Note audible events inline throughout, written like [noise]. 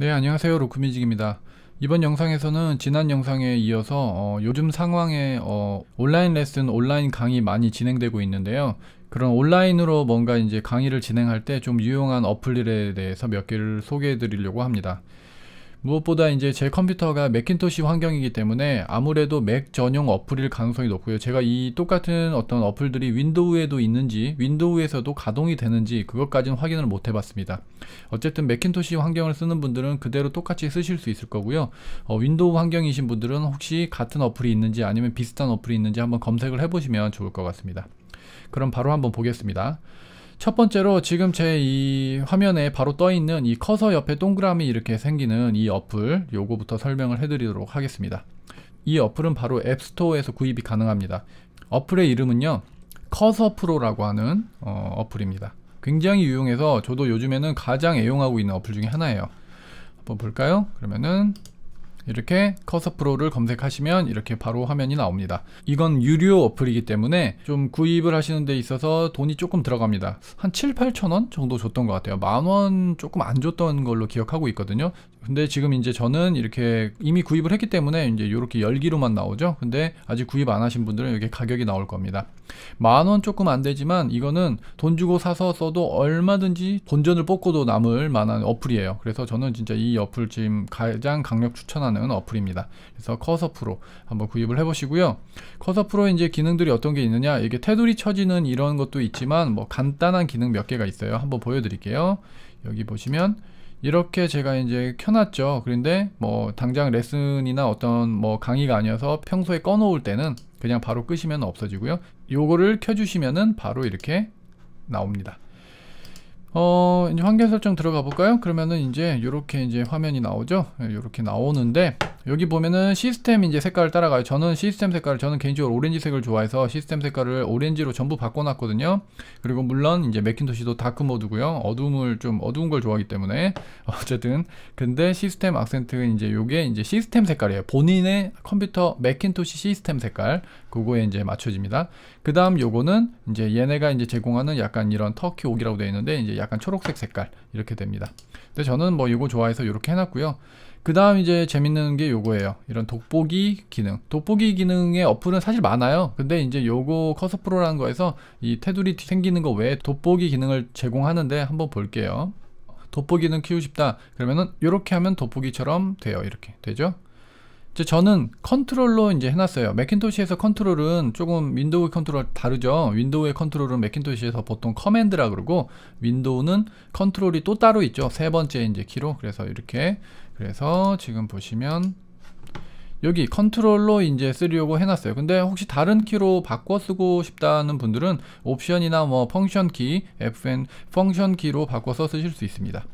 네 안녕하세요 로크뮤직입니다 이번 영상에서는 지난 영상에 이어서 어, 요즘 상황에 어, 온라인 레슨 온라인 강의 많이 진행되고 있는데요 그런 온라인으로 뭔가 이제 강의를 진행할 때 좀 유용한 어플들에 대해서 몇 개를 소개해 드리려고 합니다 무엇보다 이제 제 컴퓨터가 맥킨토시 환경이기 때문에 아무래도 맥 전용 어플일 가능성이 높고요. 제가 이 똑같은 어떤 어플들이 윈도우에도 있는지 윈도우에서도 가동이 되는지 그것까지는 확인을 못 해봤습니다. 어쨌든 맥킨토시 환경을 쓰는 분들은 그대로 똑같이 쓰실 수 있을 거고요. 어, 윈도우 환경이신 분들은 혹시 같은 어플이 있는지 아니면 비슷한 어플이 있는지 한번 검색을 해보시면 좋을 것 같습니다. 그럼 바로 한번 보겠습니다. 첫 번째로 지금 제 이 화면에 바로 떠 있는 이 커서 옆에 동그라미 이렇게 생기는 이 어플 요거부터 설명을 해드리도록 하겠습니다. 이 어플은 바로 앱스토어에서 구입이 가능합니다. 어플의 이름은요 커서 프로라고 하는 어, 어플입니다. 굉장히 유용해서 저도 요즘에는 가장 애용하고 있는 어플 중에 하나예요. 한번 볼까요? 그러면은 이렇게 커서 프로를 검색하시면 이렇게 바로 화면이 나옵니다 이건 유료 어플이기 때문에 좀 구입을 하시는 데 있어서 돈이 조금 들어갑니다 한 7, 8천원 정도 줬던 것 같아요 만원 조금 안 줬던 걸로 기억하고 있거든요 근데 지금 이제 저는 이렇게 이미 구입을 했기 때문에 이제 이렇게 열기로만 나오죠. 근데 아직 구입 안 하신 분들은 이게 렇 가격이 나올 겁니다. 만 원 조금 안 되지만 이거는 돈 주고 사서 써도 얼마든지 본전을 뽑고도 남을 만한 어플이에요. 그래서 저는 진짜 이 어플 지금 가장 강력 추천하는 어플입니다. 그래서 커서 프로 한번 구입을 해보시고요. 커서 프로 이제 기능들이 어떤 게 있느냐 이게 테두리 쳐지는 이런 것도 있지만 뭐 간단한 기능 몇 개가 있어요. 한번 보여드릴게요. 여기 보시면 이렇게 제가 이제 켜놨죠. 그런데 뭐 당장 레슨이나 어떤 뭐 강의가 아니어서 평소에 꺼놓을 때는 그냥 바로 끄시면 없어지고요. 요거를 켜주시면은 바로 이렇게 나옵니다. 어, 이제 환경 설정 들어가 볼까요? 그러면은 이제 이렇게 이제 화면이 나오죠. 이렇게 예, 나오는데 여기 보면은 시스템 이제 색깔을 따라가요. 저는 시스템 색깔을 저는 개인적으로 오렌지색을 좋아해서 시스템 색깔을 오렌지로 전부 바꿔놨거든요. 그리고 물론 이제 맥킨토시도 다크 모드고요. 어둠을 좀 어두운 걸 좋아하기 때문에 [laughs] 어쨌든 근데 시스템 악센트는 이제 요게 이제 시스템 색깔이에요. 본인의 컴퓨터 맥킨토시 시스템 색깔 그거에 이제 맞춰집니다. 그다음 요거는 이제 얘네가 이제 제공하는 약간 이런 터키 옥이라고 되어 있는데 이제 약간 초록색 색깔 이렇게 됩니다. 근데 저는 뭐 이거 좋아해서 이렇게 해놨고요. 그 다음 이제 재밌는 게 요거예요. 이런 돋보기 기능. 돋보기 기능의 어플은 사실 많아요. 근데 이제 요거 커서 프로라는 거에서 이 테두리 생기는 거 외에 돋보기 기능을 제공하는데 한번 볼게요. 돋보기는 키우고 싶다. 그러면은 요렇게 하면 돋보기처럼 돼요. 이렇게 되죠? 이제 저는 컨트롤로 이제 해놨어요. 맥킨토시에서 컨트롤은 조금 윈도우 컨트롤 다르죠. 윈도우의 컨트롤은 맥킨토시에서 보통 커맨드라 그러고 윈도우는 컨트롤이 또 따로 있죠. 세 번째 이제 키로 그래서 이렇게 그래서 지금 보시면 여기 컨트롤로 이제 쓰려고 해놨어요 근데 혹시 다른 키로 바꿔 쓰고 싶다는 분들은 옵션이나 뭐 펑션 키, FN 펑션 키로 바꿔서 쓰실 수 있습니다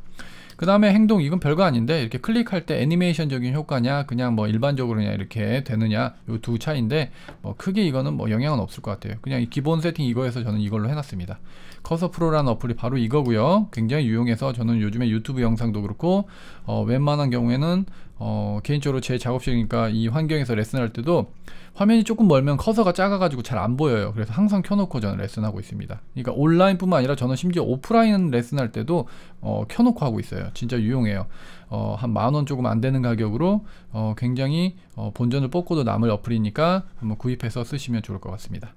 그 다음에 행동 이건 별거 아닌데 이렇게 클릭할 때 애니메이션적인 효과냐 그냥 뭐 일반적으로냐 이렇게 되느냐 요 두 차인데 뭐 크게 이거는 뭐 영향은 없을 것 같아요 그냥 기본 세팅 이거에서 저는 이걸로 해놨습니다 커서 프로라는 어플이 바로 이거고요 굉장히 유용해서 저는 요즘에 유튜브 영상도 그렇고 어, 웬만한 경우에는 어, 개인적으로 제 작업실이니까 이 환경에서 레슨할 때도 화면이 조금 멀면 커서가 작아가지고 잘 안 보여요. 그래서 항상 켜놓고 저는 레슨하고 있습니다. 그러니까 온라인뿐만 아니라 저는 심지어 오프라인 레슨할 때도 어, 켜놓고 하고 있어요. 진짜 유용해요. 어, 한만원 조금 안 되는 가격으로 어, 굉장히 어, 본전을 뽑고도 남을 어플이니까 한번 구입해서 쓰시면 좋을 것 같습니다.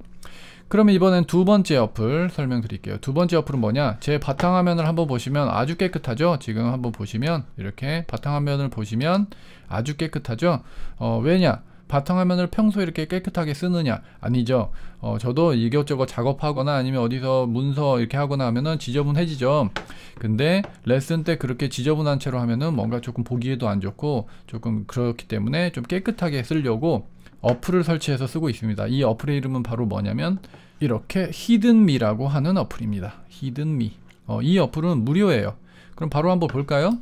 그러면 이번엔 두 번째 어플 설명드릴게요. 두 번째 어플은 뭐냐? 제 바탕화면을 한번 보시면 아주 깨끗하죠? 지금 한번 보시면 이렇게 바탕화면을 보시면 아주 깨끗하죠? 어, 왜냐? 바탕화면을 평소 에 이렇게 깨끗하게 쓰느냐 아니죠 어, 저도 이것저것 작업하거나 아니면 어디서 문서 이렇게 하거나 하면은 지저분해지죠 근데 레슨 때 그렇게 지저분한 채로 하면은 뭔가 조금 보기에도 안 좋고 조금 그렇기 때문에 좀 깨끗하게 쓰려고 어플을 설치해서 쓰고 있습니다 이 어플의 이름은 바로 뭐냐면 이렇게 히든미라고 하는 어플입니다 히든미 어, 이 어플은 무료예요 그럼 바로 한번 볼까요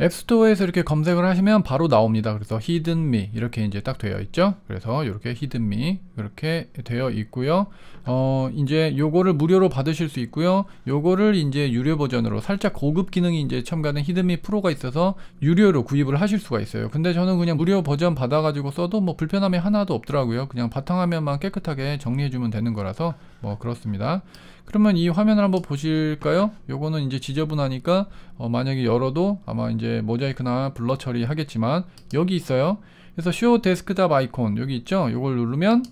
앱스토어에서 이렇게 검색을 하시면 바로 나옵니다. 그래서 히든미 이렇게 이제 딱 되어 있죠. 그래서 이렇게 히든미 이렇게 되어 있고요. 어 이제 요거를 무료로 받으실 수 있고요. 요거를 이제 유료 버전으로 살짝 고급 기능이 이제 첨가된 히든미 프로가 있어서 유료로 구입을 하실 수가 있어요. 근데 저는 그냥 무료 버전 받아가지고 써도 뭐 불편함이 하나도 없더라고요. 그냥 바탕화면만 깨끗하게 정리해주면 되는 거라서 뭐 그렇습니다. 그러면 이 화면을 한번 보실까요? 요거는 이제 지저분하니까 어 만약에 열어도 아마 이제 모자이크나 블러 처리 하겠지만 여기 있어요. 그래서 쇼 데스크탑 아이콘 여기 있죠? 요걸 누르면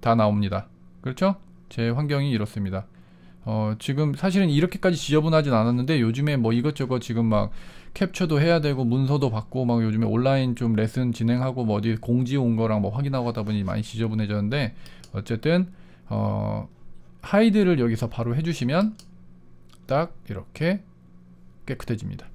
다 나옵니다. 그렇죠? 제 환경이 이렇습니다. 어, 지금 사실은 이렇게까지 지저분하진 않았는데 요즘에 뭐 이것저것 지금 막 캡처도 해야 되고 문서도 받고 막 요즘에 온라인 좀 레슨 진행하고 뭐 어디 공지 온 거랑 뭐 확인하고 하다 보니 많이 지저분해졌는데 어쨌든 어 하이드를 여기서 바로 해주시면 딱 이렇게 깨끗해집니다.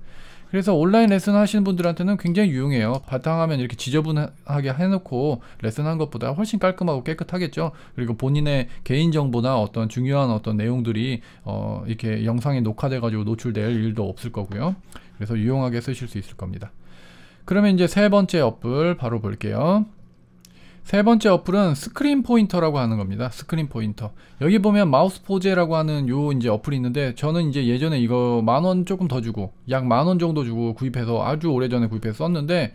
그래서 온라인 레슨 하시는 분들한테는 굉장히 유용해요. 바탕화면 이렇게 지저분하게 해놓고 레슨한 것보다 훨씬 깔끔하고 깨끗하겠죠. 그리고 본인의 개인정보나 어떤 중요한 어떤 내용들이 어 이렇게 영상에 녹화돼가지고 노출될 일도 없을 거고요. 그래서 유용하게 쓰실 수 있을 겁니다. 그러면 이제 세 번째 어플 바로 볼게요. 세 번째 어플은 스크린 포인터라고 하는 겁니다. 스크린 포인터. 여기 보면 마우스 포제라고 하는 요 이제 어플이 있는데 저는 이제 예전에 이거 만 원 조금 더 주고 약 만 원 정도 주고 구입해서 아주 오래전에 구입해서 썼는데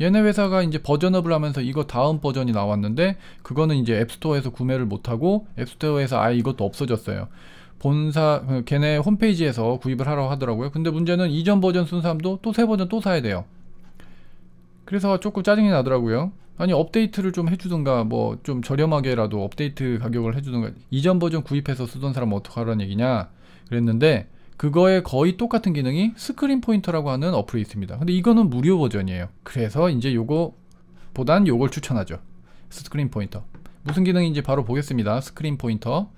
얘네 회사가 이제 버전업을 하면서 이거 다음 버전이 나왔는데 그거는 이제 앱스토어에서 구매를 못 하고 앱스토어에서 아예 이것도 없어졌어요. 본사 걔네 홈페이지에서 구입을 하라고 하더라고요. 근데 문제는 이전 버전 순 사람도 또 세 버전 또 사야 돼요. 그래서 조금 짜증이 나더라고요. 아니 업데이트를 좀 해주든가 뭐 좀 저렴하게라도 업데이트 가격을 해주든가 이전 버전 구입해서 쓰던 사람 어떡하라는 얘기냐 그랬는데 그거에 거의 똑같은 기능이 스크린 포인터라고 하는 어플이 있습니다 근데 이거는 무료 버전이에요 그래서 이제 요거 보단 요걸 추천하죠 스크린 포인터 무슨 기능인지 바로 보겠습니다 스크린 포인터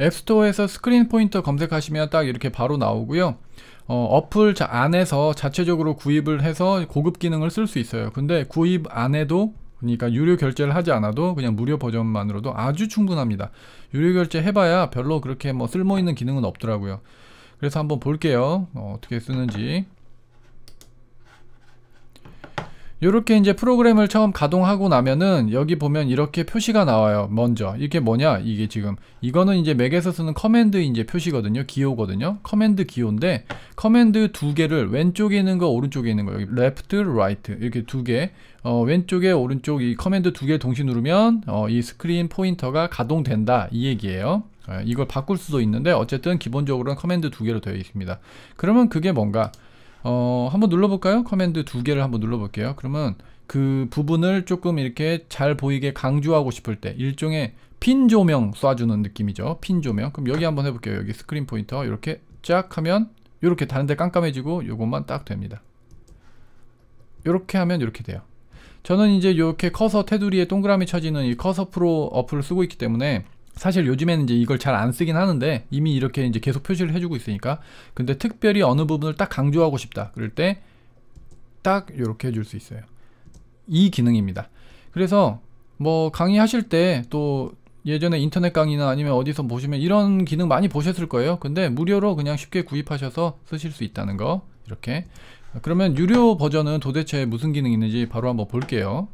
앱스토어에서 스크린 포인터 검색하시면 딱 이렇게 바로 나오고요 어, 어플 안에서 자체적으로 구입을 해서 고급 기능을 쓸 수 있어요 근데 구입 안 해도 그러니까 유료 결제를 하지 않아도 그냥 무료 버전만으로도 아주 충분합니다. 유료 결제 해봐야 별로 그렇게 뭐 쓸모있는 기능은 없더라고요. 그래서 한번 볼게요. 어, 떻게 쓰는지. 이렇게 이제 프로그램을 처음 가동하고 나면은 여기 보면 이렇게 표시가 나와요. 먼저 이게 뭐냐? 이게 지금 이거는 이제 맥에서 쓰는 커맨드 이제 표시거든요. 기호거든요. 커맨드 기호인데 커맨드 두 개를 왼쪽에 있는 거 오른쪽에 있는 거 여기 l e 트 t r i 이렇게 두 개. 어, 왼쪽에 오른쪽 이 커맨드 두 개동시 누르면 어, 이 스크린 포인터가 가동된다 이 얘기예요. 어, 이걸 바꿀 수도 있는데 어쨌든 기본적으로는 커맨드 두 개로 되어 있습니다. 그러면 그게 뭔가? 어, 한 번 눌러볼까요? 커맨드 두 개를 한번 눌러볼게요. 그러면 그 부분을 조금 이렇게 잘 보이게 강조하고 싶을 때 일종의 핀 조명 쏴주는 느낌이죠. 핀 조명. 그럼 여기 한번 해볼게요. 여기 스크린 포인터 이렇게 쫙 하면 이렇게 다른데 깜깜해지고 요것만 딱 됩니다. 이렇게 하면 이렇게 돼요. 저는 이제 이렇게 커서 테두리에 동그라미 쳐지는 이 커서 프로 어플을 쓰고 있기 때문에 사실 요즘에는 이제 이걸 잘 안 쓰긴 하는데 이미 이렇게 이제 계속 표시를 해주고 있으니까 근데 특별히 어느 부분을 딱 강조하고 싶다 그럴 때 딱 이렇게 해줄 수 있어요 이 기능입니다 그래서 뭐 강의하실 때 또 예전에 인터넷 강의나 아니면 어디서 보시면 이런 기능 많이 보셨을 거예요 근데 무료로 그냥 쉽게 구입하셔서 쓰실 수 있다는 거 이렇게 그러면 유료 버전은 도대체 무슨 기능이 있는지 바로 한번 볼게요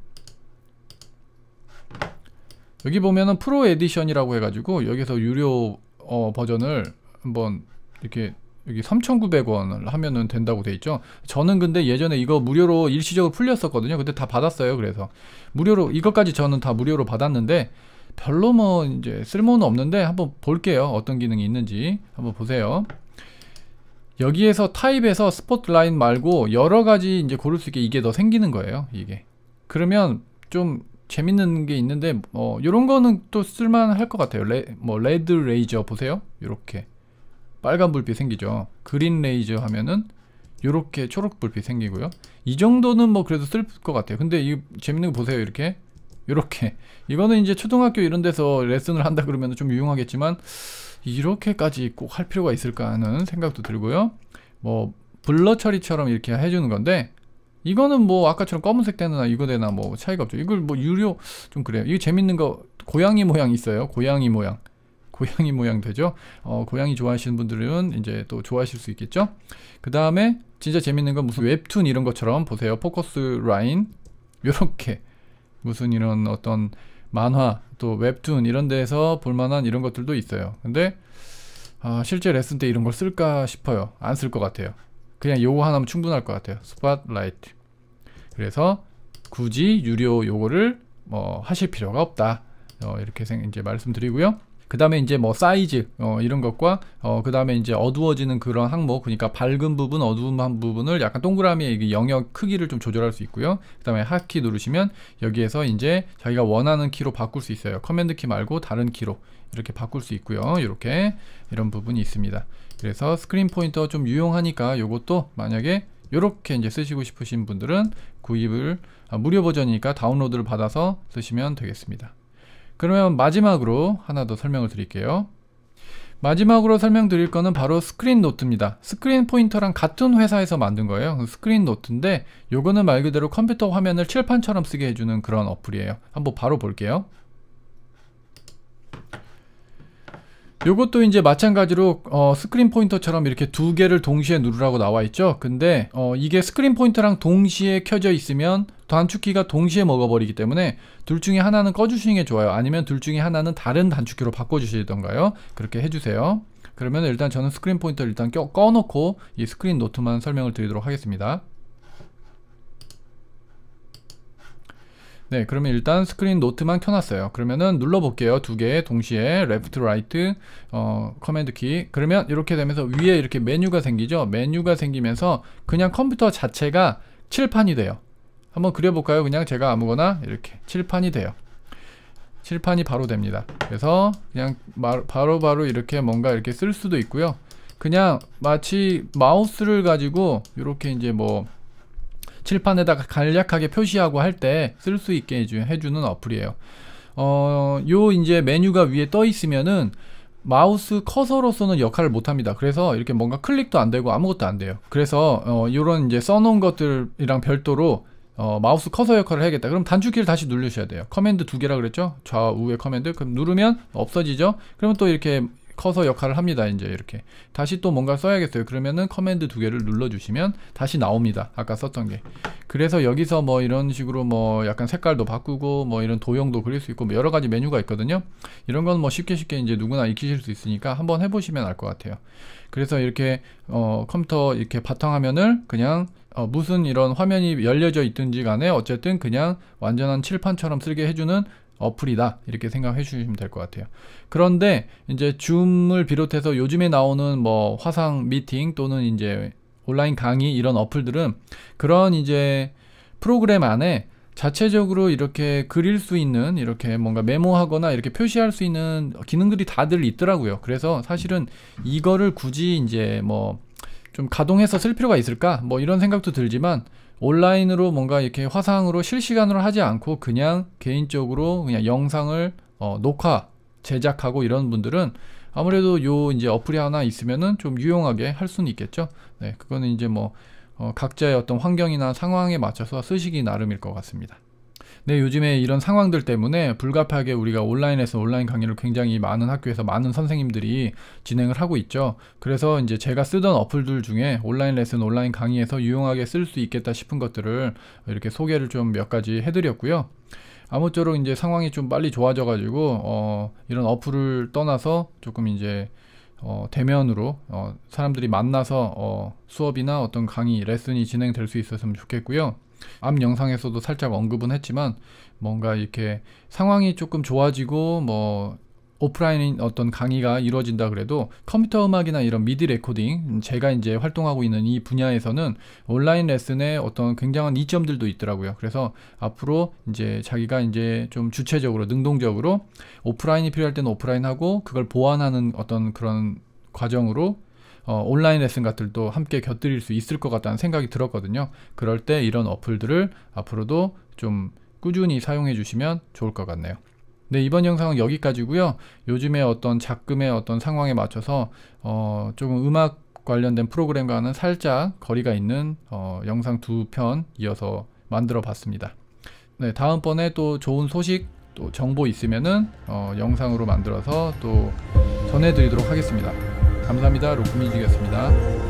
여기 보면은 프로 에디션이라고 해가지고 여기서 유료 어, 버전을 한번 이렇게 여기 3,900원을 하면은 된다고 돼 있죠. 저는 근데 예전에 이거 무료로 일시적으로 풀렸었거든요. 근데 다 받았어요. 그래서 무료로 이것까지 저는 다 무료로 받았는데 별로 뭐 이제 쓸모는 없는데 한번 볼게요. 어떤 기능이 있는지 한번 보세요. 여기에서 타입에서 스포트라인 말고 여러 가지 이제 고를 수 있게 이게 더 생기는 거예요. 이게 그러면 좀 재밌는 게 있는데 어이런 거는 또 쓸만할 것 같아요 레, 뭐 레드 레이저 보세요 요렇게 빨간 불빛 생기죠 그린 레이저 하면은 요렇게 초록 불빛 생기고요 이 정도는 뭐 그래도 쓸 것 같아요 근데 이 재밌는 거 보세요 이렇게 요렇게 이거는 이제 초등학교 이런 데서 레슨을 한다 그러면 좀 유용하겠지만 이렇게까지 꼭 할 필요가 있을까 하는 생각도 들고요 뭐 블러 처리처럼 이렇게 해주는 건데 이거는 뭐 아까처럼 검은색 되나 이거 되나 뭐 차이가 없죠. 이걸 뭐 유료 좀 그래요. 이거 재밌는 거 고양이 모양 있어요. 고양이 모양. 고양이 모양 되죠. 어, 고양이 좋아하시는 분들은 이제 또 좋아하실 수 있겠죠. 그 다음에 진짜 재밌는 건 무슨 웹툰 이런 것처럼 보세요. 포커스 라인 요렇게 무슨 이런 어떤 만화 또 웹툰 이런 데에서 볼만한 이런 것들도 있어요. 근데 아, 실제 레슨 때 이런 걸 쓸까 싶어요. 안 쓸 것 같아요. 그냥 요거 하나면 충분할 것 같아요. 스팟라이트. 그래서 굳이 유료 요거를 뭐 하실 필요가 없다. 어, 이렇게 이제 말씀드리고요. 그 다음에 이제 뭐 사이즈 어, 이런 것과 어, 그 다음에 이제 어두워지는 그런 항목 그러니까 밝은 부분 어두운 부분을 약간 동그라미의 영역 크기를 좀 조절할 수 있고요 그 다음에 하키 누르시면 여기에서 이제 자기가 원하는 키로 바꿀 수 있어요 커맨드 키 말고 다른 키로 이렇게 바꿀 수 있고요 이렇게 이런 부분이 있습니다 그래서 스크린 포인터 좀 유용하니까 요것도 만약에 요렇게 이제 쓰시고 싶으신 분들은 구입을 아, 무료 버전이니까 다운로드를 받아서 쓰시면 되겠습니다 그러면 마지막으로 하나 더 설명을 드릴게요. 마지막으로 설명드릴 거는 바로 스크린 노트입니다. 스크린 포인터랑 같은 회사에서 만든 거예요. 스크린 노트인데 요거는 말 그대로 컴퓨터 화면을 칠판처럼 쓰게 해주는 그런 어플이에요. 한번 바로 볼게요. 요것도 이제 마찬가지로 어, 스크린 포인터처럼 이렇게 두 개를 동시에 누르라고 나와 있죠 근데 어, 이게 스크린 포인터랑 동시에 켜져 있으면 단축키가 동시에 먹어버리기 때문에 둘 중에 하나는 꺼주시는 게 좋아요 아니면 둘 중에 하나는 다른 단축키로 바꿔주시던가요 그렇게 해주세요 그러면 일단 저는 스크린 포인터를 일단 껴, 꺼놓고 이 스크린 노트만 설명을 드리도록 하겠습니다 네 그러면 일단 스크린 노트만 켜놨어요 그러면은 눌러볼게요 두 개 동시에 레프트 라이트 어 커맨드 키 그러면 이렇게 되면서 위에 이렇게 메뉴가 생기죠 메뉴가 생기면서 그냥 컴퓨터 자체가 칠판이 돼요 한번 그려볼까요 그냥 제가 아무거나 이렇게 칠판이 돼요 칠판이 바로 됩니다 그래서 그냥 바로바로 바로 이렇게 뭔가 이렇게 쓸 수도 있고요 그냥 마치 마우스를 가지고 이렇게 이제 뭐 칠판에다가 간략하게 표시하고 할 때 쓸 수 있게 해주, 는 어플이에요. 어, 요 이제 메뉴가 위에 떠 있으면은 마우스 커서로서는 역할을 못합니다. 그래서 이렇게 뭔가 클릭도 안 되고 아무것도 안 돼요. 그래서 어, 이런 이제 써놓은 것들이랑 별도로 어, 마우스 커서 역할을 해야겠다. 그럼 단축키를 다시 누르셔야 돼요. 커맨드 두 개라 그랬죠? 좌우의 커맨드. 그럼 누르면 없어지죠? 그러면 또 이렇게 커서 역할을 합니다. 이제 이렇게. 다시 또 뭔가 써야겠어요. 그러면은 커맨드 두 개를 눌러주시면 다시 나옵니다. 아까 썼던 게. 그래서 여기서 뭐 이런 식으로 뭐 약간 색깔도 바꾸고 뭐 이런 도형도 그릴 수 있고 뭐 여러 가지 메뉴가 있거든요. 이런 건 뭐 쉽게 쉽게 이제 누구나 익히실 수 있으니까 한번 해보시면 알 것 같아요. 그래서 이렇게 어 컴퓨터 이렇게 바탕화면을 그냥 어, 무슨 이런 화면이 열려져 있든지 간에 어쨌든 그냥 완전한 칠판처럼 쓰게 해주는 어플이다 이렇게 생각해 주시면 될 것 같아요 그런데 이제 줌을 비롯해서 요즘에 나오는 뭐 화상 미팅 또는 이제 온라인 강의 이런 어플들은 그런 이제 프로그램 안에 자체적으로 이렇게 그릴 수 있는 이렇게 뭔가 메모하거나 이렇게 표시할 수 있는 기능들이 다들 있더라고요 그래서 사실은 이거를 굳이 이제 뭐 좀 가동해서 쓸 필요가 있을까 뭐 이런 생각도 들지만 온라인으로 뭔가 이렇게 화상으로 실시간으로 하지 않고 그냥 개인적으로 그냥 영상을 어, 녹화 제작하고 이런 분들은 아무래도 요 이제 어플이 하나 있으면은 좀 유용하게 할 수는 있겠죠. 네, 그거는 이제 뭐 어, 각자의 어떤 환경이나 상황에 맞춰서 쓰시기 나름일 것 같습니다. 네, 요즘에 이런 상황들 때문에 불가피하게 우리가 온라인에서 온라인 강의를 굉장히 많은 학교에서 많은 선생님들이 진행을 하고 있죠. 그래서 이제 제가 쓰던 어플들 중에 온라인 레슨, 온라인 강의에서 유용하게 쓸 수 있겠다 싶은 것들을 이렇게 소개를 좀 몇 가지 해드렸고요. 아무쪼록 이제 상황이 좀 빨리 좋아져가지고 어, 이런 어플을 떠나서 조금 이제 어, 대면으로 어, 사람들이 만나서 어, 수업이나 어떤 강의, 레슨이 진행될 수 있었으면 좋겠고요. 앞 영상에서도 살짝 언급은 했지만 뭔가 이렇게 상황이 조금 좋아지고 뭐 오프라인 어떤 강의가 이루어진다 그래도 컴퓨터 음악이나 이런 미디 레코딩 음, 제가 이제 활동하고 있는 이 분야에서는 온라인 레슨에 어떤 굉장한 이점들도 있더라고요. 그래서 앞으로 이제 자기가 이제 좀 주체적으로 능동적으로 오프라인이 필요할 때는 오프라인 하고 그걸 보완하는 어떤 그런 과정으로 어, 온라인 레슨 같들도 함께 곁들일 수 있을 것 같다는 생각이 들었거든요. 그럴 때 이런 어플들을 앞으로도 좀 꾸준히 사용해 주시면 좋을 것 같네요. 네, 이번 영상은 여기까지고요. 요즘에 어떤 작금의 어떤 상황에 맞춰서 어, 조금 음악 관련된 프로그램과는 살짝 거리가 있는 어, 영상 두 편 이어서 만들어 봤습니다. 네, 다음번에 또 좋은 소식, 또 정보 있으면은 어, 영상으로 만들어서 또 전해드리도록 하겠습니다. 감사합니다. 로쿠민지였습니다.